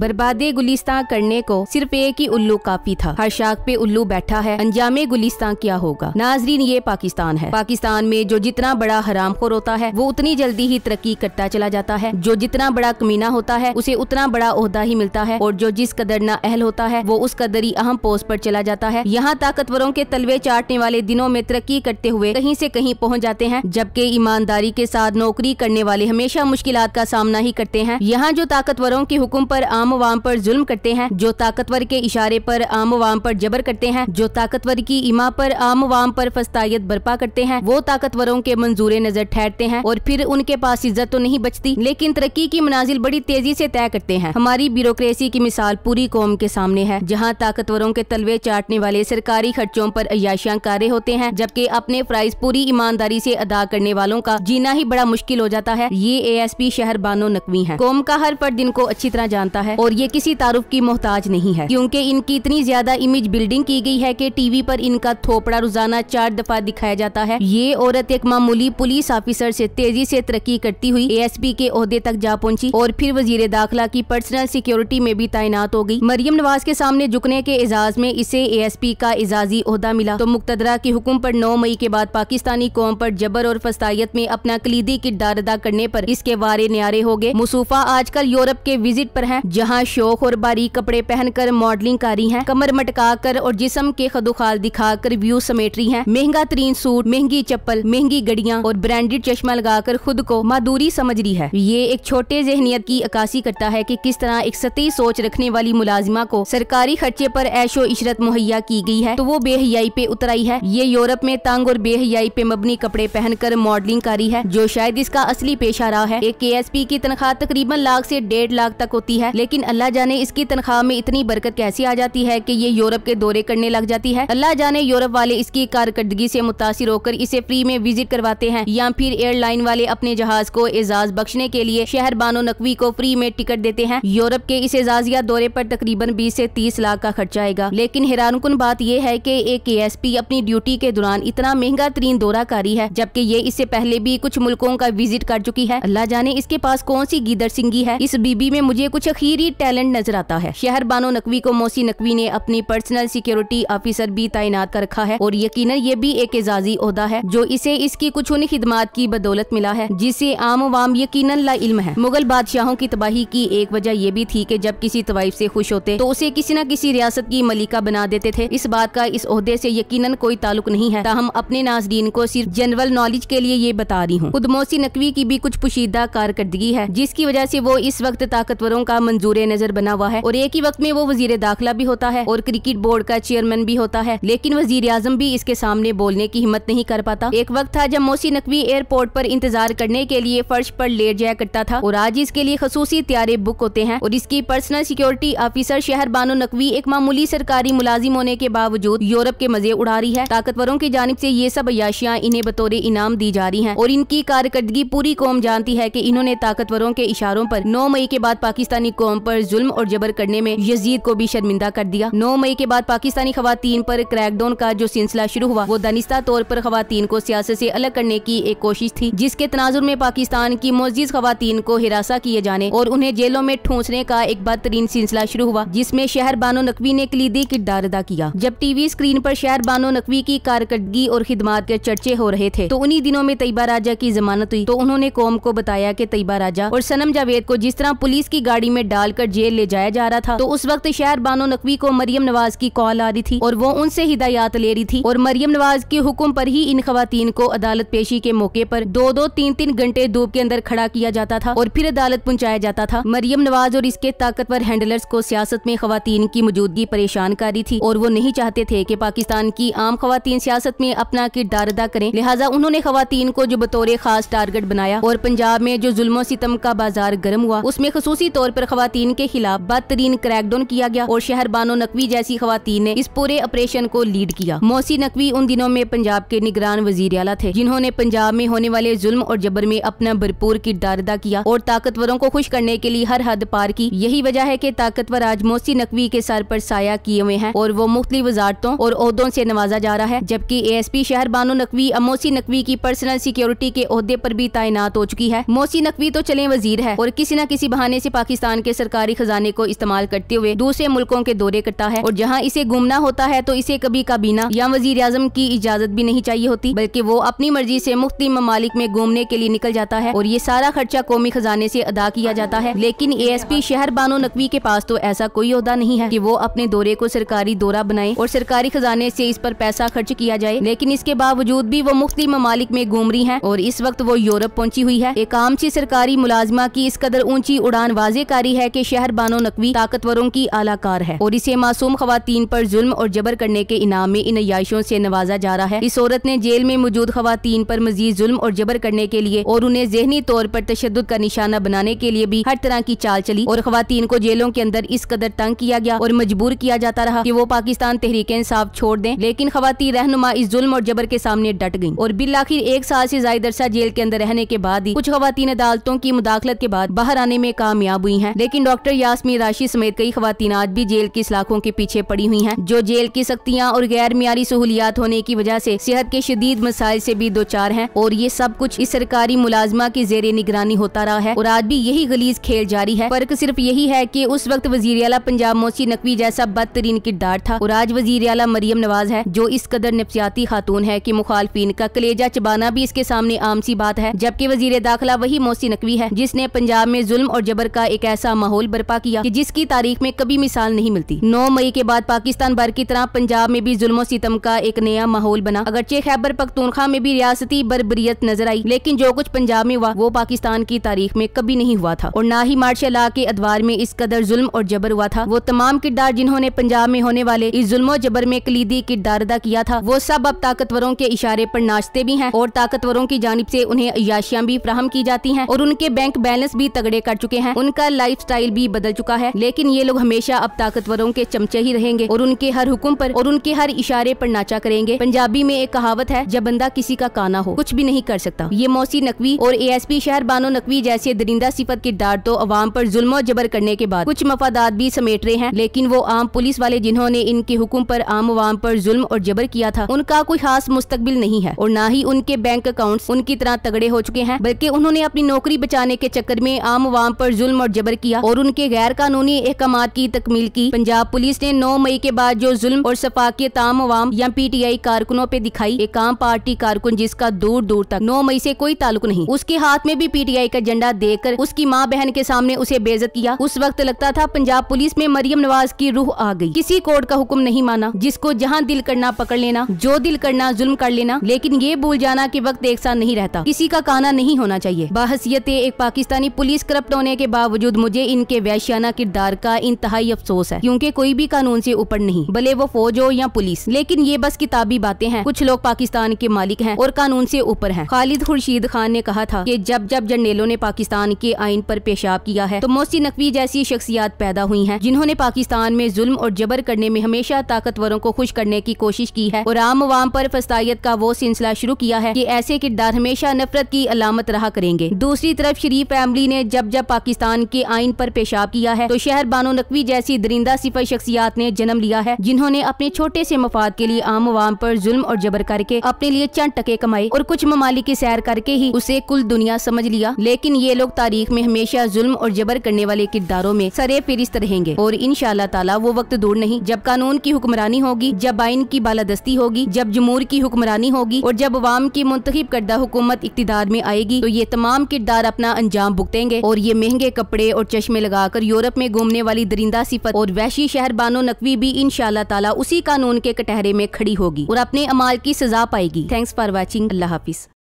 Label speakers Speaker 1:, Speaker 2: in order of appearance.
Speaker 1: बर्बादे गुलिस्तान करने को सिर्फ एक ही उल्लू काफी था हर शाख पे उल्लू बैठा है अंजामे गुलिस्तान क्या होगा नाजरीन ये पाकिस्तान है पाकिस्तान में जो जितना बड़ा हराम खोर होता है वो उतनी जल्दी ही तरक्की करता चला जाता है जो जितना बड़ा कमीना होता है उसे उतना बड़ा अहदा ही मिलता है और जो जिस कदर ना अहल होता है वो उस कदर ही अहम पोस्ट पर चला जाता है यहाँ ताकतवरों के तलवे चाटने वाले दिनों में तरक्की करते हुए कहीं से कहीं पहुँच जाते हैं जबकि ईमानदारी के साथ नौकरी करने वाले हमेशा मुश्किल का सामना ही करते हैं यहाँ जो ताकतवरों के हुक्म आरोप आम वाम पर जुल्म करते हैं जो ताकतवर के इशारे पर आम वाम पर जबर करते हैं जो ताकतवर की इमा पर आम वाम पर फस्तायत बर्पा करते हैं वो ताकतवरों के मंजूरे नजर ठहरते हैं और फिर उनके पास इज्जत तो नहीं बचती लेकिन तरक्की की मनाजिल बड़ी तेजी से तय करते हैं हमारी ब्यूरोक्रेसी की मिसाल पूरी कौम के सामने है जहाँ ताकतवरों के तलवे चाटने वाले सरकारी खर्चों पर अयाशियाँ कार्य होते हैं जबकि अपने प्राइज पूरी ईमानदारी से अदा करने वालों का जीना ही बड़ा मुश्किल हो जाता है ये एएसपी शहर बानो नकवी है कौम का हर पर दिन को अच्छी तरह जानता है है और ये किसी तारुफ की मोहताज नहीं है क्योंकि इनकी इतनी ज्यादा इमेज बिल्डिंग की गई है कि टीवी पर इनका थोपड़ा रोजाना चार दफा दिखाया जाता है ये औरत एक मामूली पुलिस ऑफिसर से तेजी से तरक्की करती हुई एएसपी के ओहदे तक जा पहुंची और फिर वजीर दाखिला की पर्सनल सिक्योरिटी में भी तैनात हो गई मरियम नवाज के सामने झुकने के एजाज में इसे एएसपी का एजाजी अहदा मिला तो मुक्तदरा की हुक्म पर नौ मई के बाद पाकिस्तानी कौम पर जबर और फसाइत में अपना कलीदी किरदार अदा करने पर इसके वारे न्यारे हो गए मुसूफा आजकल यूरोप के विजिट पर है जहां शोक और बारीक कपड़े पहनकर मॉडलिंग कर रही हैं कमर मटका कर और जिसम के खदुखाल दिखा कर व्यू समेट रही हैं महंगा तरीन सूट महंगी चप्पल महंगी गड़िया और ब्रांडेड चश्मा लगाकर खुद को माधूरी समझ रही है ये एक छोटे जहनीत की अक्सी करता है की कि किस तरह एक सती सोच रखने वाली मुलाजिमा को सरकारी खर्चे पर ऐशो इशरत मुहैया की गई है तो वो बेहयाई पे उतराई है ये यूरोप में तंग और बेहयाई पे मबनी कपड़े पहनकर मॉडलिंग करी है जो शायद इसका असली पेशा रहा है एक के एस पी की तनख्वाह तकरीबन लाख ऐसी डेढ़ लाख तक होती है लेकिन लेकिन अल्लाह जाने इसकी तनख्वाह में इतनी बरकत कैसी आ जाती है की ये यूरोप के दौरे करने लग जाती है अल्लाह जाने यूरोप वाले इसकी कारकर्दगी से मुतासर होकर इसे फ्री में विजिट करवाते हैं या फिर एयरलाइन वाले अपने जहाज को एजाज बख्शने के लिए शहर बानो नकवी को फ्री में टिकट देते हैं यूरोप के इस एजाज या दौरे आरोप तकरीबन बीस ऐसी तीस लाख का खर्चा आएगा लेकिन हैरान कन बात यह है की एक पी अपनी ड्यूटी के दौरान इतना महंगा तरीन दौरा कारी है जबकि ये इससे पहले भी कुछ मुल्कों का विजिट कर चुकी है अल्लाह जाने इसके पास कौन सी गीदर सिंगी है इस बीबी में मुझे कुछ अखीर कॉमेडी टैलेंट नजर आता है शहर बानो नकवी को मोसी नकवी ने अपनी पर्सनल सिक्योरिटी ऑफिसर भी तैनात कर रखा है और यकीन ये भी एक एजाजी अहदा है जो इसे इसकी कुछ उन खिदमात की बदौलत मिला है जिसे आम वाम यकीन ला इल्म है मुगल बादशाहों की तबाही की एक वजह ये भी थी की जब किसी तवाइफ ऐसी खुश होते तो उसे किसी न किसी रियासत की मलिका बना देते थे इस बात का इस अहदे ऐसी यकीन कोई ताल्लुक नहीं है हम अपने नाजरीन को सिर्फ जनरल नॉलेज के लिए ये बता रही हूँ खुद मोसी नकवी की भी कुछ पुशीदा कारकर्दगी है जिसकी वजह ऐसी वो इस वक्त ताकतवरों का मंजूर दूर नजर बना हुआ है और एक ही वक्त में वो वजीर दाखिला भी होता है और क्रिकेट बोर्ड का चेयरमैन भी होता है लेकिन वजीर आजम भी इसके सामने बोलने की हिम्मत नहीं कर पाता एक वक्त था जब मोसी नकवी एयरपोर्ट पर इंतजार करने के लिए फर्श पर लेट जाया करता था और आज इसके लिए खसूसी तैयारे बुक होते हैं और इसकी पर्सनल सिक्योरिटी ऑफिसर शहर बानो नकवी एक मामूली सरकारी मुलाजिम होने के बावजूद यूरोप के मजे उड़ा रही है ताकतवरों की जानब ऐसी ये सब अयाशियाँ इन्हें बतौर इनाम दी जा रही है और इनकी कारकर्दगी पूरी कौम जानती है की इन्होंने ताकतवरों के इशारों आरोप नौ मई के बाद पाकिस्तानी कौम पर जुल्म और जबर करने में यजीद को भी शर्मिंदा कर दिया नौ मई के बाद पाकिस्तानी खातन पर क्रैकडाउन का जो सिलसिला शुरू हुआ वो दानिस्ता तौर पर खातन को सियासत से अलग करने की एक कोशिश थी जिसके तनाजुर में पाकिस्तान की मोजीज खातन को हिरासा किए जाने और उन्हें जेलों में ठूसने का एक बदतरीन सिलसिला शुरू हुआ जिसमे शहर बानो नकवी ने कलीदी किरदार अदा किया जब टीवी स्क्रीन आरोप शहर बानो नकवी की कारकर्दगी और खिदमत के चर्चे हो रहे थे तो उन्हीं दिनों में तैयबा राजा की जमानत हुई तो उन्होंने कौम को बताया की तैयबा राजा और सनम जावेद को जिस तरह पुलिस की गाड़ी में डाल डालकर जेल ले जाया जा रहा था तो उस वक्त शहर बानो नकवी को मरियम नवाज की कॉल आ रही थी और वो उनसे हिदायत ले रही थी और मरियम नवाज के हुक्म पर ही इन खातन को अदालत पेशी के मौके पर दो दो तीन तीन घंटे धूप के अंदर खड़ा किया जाता था और फिर अदालत पहुंचाया जाता था मरियम नवाज और इसके ताकतवर हैंडलर्स को सियासत में खातन की मौजूदगी परेशान कर रही थी और वो नहीं चाहते थे की पाकिस्तान की आम खातन सियासत में अपना किरदार अदा करें लिहाजा उन्होंने खातन को जो बतौर खास टारगेट बनाया और पंजाब में जो जुल्मों सितम का बाजार गर्म हुआ उसमें खसूसी तौर पर खातन खातन के खिलाफ बदतरीन क्रैकडाउन किया गया और शहर बानो नकवी जैसी खातन ने इस पूरे ऑपरेशन को लीड किया मौसी नकवी उन दिनों में पंजाब के निगरान वजीर अला थे जिन्होंने पंजाब में होने वाले जुल्म और जबर में अपना भरपूर किरदार अदा किया और ताकतवरों को खुश करने के लिए हर हद पार की यही वजह है की ताकतवर आज मौसी नकवी के सर आरोप साया किए हुए हैं और वो मुख्तलि वजारतों और अहदों ऐसी नवाजा जा रहा है जबकि ए एस पी शहर बानो नकवी अब नकवी की पर्सनल सिक्योरिटी के अहदे आरोप भी तैनात हो चुकी है मौसी नकवी तो चले वजीर है और किसी न किसी बहाने ऐसी पाकिस्तान के सरकारी खजाने को इस्तेमाल करते हुए दूसरे मुल्कों के दौरे करता है और जहाँ इसे घूमना होता है तो इसे कभी काबीना या वजीर आजम की इजाजत भी नहीं चाहिए होती बल्कि वो अपनी मर्जी ऐसी मुख्ती ममालिक में घूमने के लिए निकल जाता है और ये सारा खर्चा कौमी खजाने ऐसी अदा किया जाता है लेकिन ए एस पी शहर बानो नकवी के पास तो ऐसा कोई अहदा नहीं है की वो अपने दौरे को सरकारी दौरा बनाए और सरकारी खजाने ऐसी इस पर पैसा खर्च किया जाए लेकिन इसके बावजूद भी वो मुफ्ती ममालिक में घूम रही है और इस वक्त वो यूरोप पहुँची हुई है एक सी सरकारी मुलाजमा की इस कदर ऊंची उड़ान वाजे कारी है के शहर बानो नकवी ताकतवरों की आलाकार है और इसे मासूम खातन पर जुल्म और जबर करने के इनाम में इन अयाइशों से नवाजा जा रहा है इस औरत ने जेल में मौजूद खातन पर मजीद जुल्म और जबर करने के लिए और उन्हें जहनी तौर पर तशद का निशाना बनाने के लिए भी हर तरह की चाल चली और खातन को जेलों के अंदर इस कदर तंग किया गया और मजबूर किया जाता रहा की वो पाकिस्तान तहरीक इंसाफ छोड़ दें लेकिन खातन रहनुमा इस जुल्म और जबर के सामने डट गयी और बिल आखिर एक साल ऐसी जायद अरसा जेल के अंदर रहने के बाद ही कुछ खातन अदालतों की मुदाखलत के बाद बाहर आने में कामयाब हुई है लेकिन लेकिन डॉक्टर यासमी राशि समेत कई खातन आज भी जेल की सलाखों के पीछे पड़ी हुई है जो जेल की सख्तियाँ और गैर मीरी सहूलियात होने की वजह ऐसी सेहत के शदीद मसाइल ऐसी भी दो चार है और ये सब कुछ इस सरकारी मुलाजमा की जेर निगरानी होता रहा है और आज भी यही गलीज खेल जारी है फर्क सिर्फ यही है की उस वक्त वजीर अला पंजाब मोसी नकवी जैसा बदतरीन किरदार था और आज वजीर अला मरियम नवाज है जो इस कदर नफसियाती खातून है की मुखालफी का कलेजा चबाना भी इसके सामने आम सी बात है जबकि वजीर दाखिला वही मोसी नकवी है जिसने पंजाब में जुल्म और जबर का एक ऐसा माहौल माहौल बर्पा किया कि जिसकी तारीख में कभी मिसाल नहीं मिलती नौ मई के बाद पाकिस्तान भर की तरह पंजाब में भी जुल्म सितम का एक नया माहौल बना अगरचे खैबर पख्तूनखा में भी रियासती बरबरीत नजर आई लेकिन जो कुछ पंजाब में हुआ वो पाकिस्तान की तारीख में कभी नहीं हुआ था और न ही मार्शल ला के अदवार में इस कदर जुल्म और जबर हुआ था वो तमाम किरदार जिन्होंने पंजाब में होने वाले इस जुल्मो जबर में कलीदी किरदार अदा किया था वो सब अब ताकतवरों के इशारे पर नाचते भी हैं और ताकतवरों की जानब से उन्हें अयाशियाँ भी फ्राहम की जाती हैं और उनके बैंक बैलेंस भी तगड़े कर चुके हैं उनका लाइफ स्टाइल भी बदल चुका है लेकिन ये लोग हमेशा अब ताकतवरों के चमचे ही रहेंगे और उनके हर हुक्म पर और उनके हर इशारे पर नाचा करेंगे पंजाबी में एक कहावत है जब बंदा किसी का काना हो कुछ भी नहीं कर सकता ये मौसी नकवी और ए एस पी शहर बानो नकवी जैसे दरिंदा सिफत किरदार तो अवाम पर जुल्म जबर करने के बाद कुछ मफादात भी समेट रहे हैं लेकिन वो आम पुलिस वाले जिन्होंने इनके हुक्म पर आम अवाम पर जुल्म और जबर किया था उनका कोई खास मुस्तकबिल नहीं है और ना ही उनके बैंक अकाउंट उनकी तरह तगड़े हो चुके हैं बल्कि उन्होंने अपनी नौकरी बचाने के चक्कर में आम अवाम पर जुल्म और जबर किया और और उनके गैर कानूनी अहकाम की तकमील की पंजाब पुलिस ने नौ मई के बाद जो जुल्म और सफाकियत तमाम अवाम या पी टी आई कारकुनों पे दिखाई एक आम पार्टी कारकुन जिसका दूर दूर तक नौ मई ऐसी कोई ताल्लुक नहीं उसके हाथ में भी पी टी आई का झंडा देकर उसकी माँ बहन के सामने उसे बेजत किया उस वक्त लगता था पंजाब पुलिस में मरियम नवाज की रूह आ गई किसी कोर्ट का हुक्म नहीं माना जिसको जहाँ दिल करना पकड़ लेना जो दिल करना जुल्म कर लेना लेकिन ये भूल जाना कि वक्त एक साथ नहीं रहता किसी का काना नहीं होना चाहिए बाहसियत एक पाकिस्तानी पुलिस करप्ट होने के बावजूद मुझे इन इनके वैश्याना किरदार का इंतहाई अफसोस है क्योंकि कोई भी कानून से ऊपर नहीं भले वो फौज हो या पुलिस लेकिन ये बस किताबी बातें हैं कुछ लोग पाकिस्तान के मालिक हैं और कानून से ऊपर हैं खालिद खुर्शीद खान ने कहा था कि जब जब जर्नेलों ने पाकिस्तान के आइन पर पेशाब किया है तो मोहसिन नकवी जैसी शख्सियात पैदा हुई है जिन्होंने पाकिस्तान में जुल्म और जबर करने में हमेशा ताकतवरों को खुश करने की कोशिश की है और आम वाम पर फसायत का वो सिलसिला शुरू किया है कि ऐसे किरदार हमेशा नफरत की अलामत रहा करेंगे दूसरी तरफ शरीफ फैमिली ने जब जब पाकिस्तान के आइन पर पेशाब किया है तो शहर बानो नकवी जैसी दरिंदा सिफा शख्सियात ने जन्म लिया है जिन्होंने अपने छोटे से मफाद के लिए आम आवाम पर जुल्म और जबर करके अपने लिए चंद टके कमाए और कुछ ममालिक की सैर करके ही उसे कुल दुनिया समझ लिया लेकिन ये लोग तारीख में हमेशा जुल्म और जबर करने वाले किरदारों में सरे फिरिस्त रहेंगे और इन ताला वो वक्त दूर नहीं जब कानून की हुक्मरानी होगी जब आइन की बालादस्ती होगी जब जमूर की हुक्मरानी होगी और जब अवाम की मुंतब करदा हुकूमत इकतदार में आएगी तो ये तमाम किरदार अपना अंजाम भुगतेंगे और ये महंगे कपड़े और चश्मे में लगाकर यूरोप में घूमने वाली दरिंदा सिफत और वैशी शहर बानो नकवी भी इन ताला उसी कानून के कटहरे में खड़ी होगी और अपने अमाल की सजा पाएगी थैंक्स फॉर वॉचिंग अल्लाह हाफिज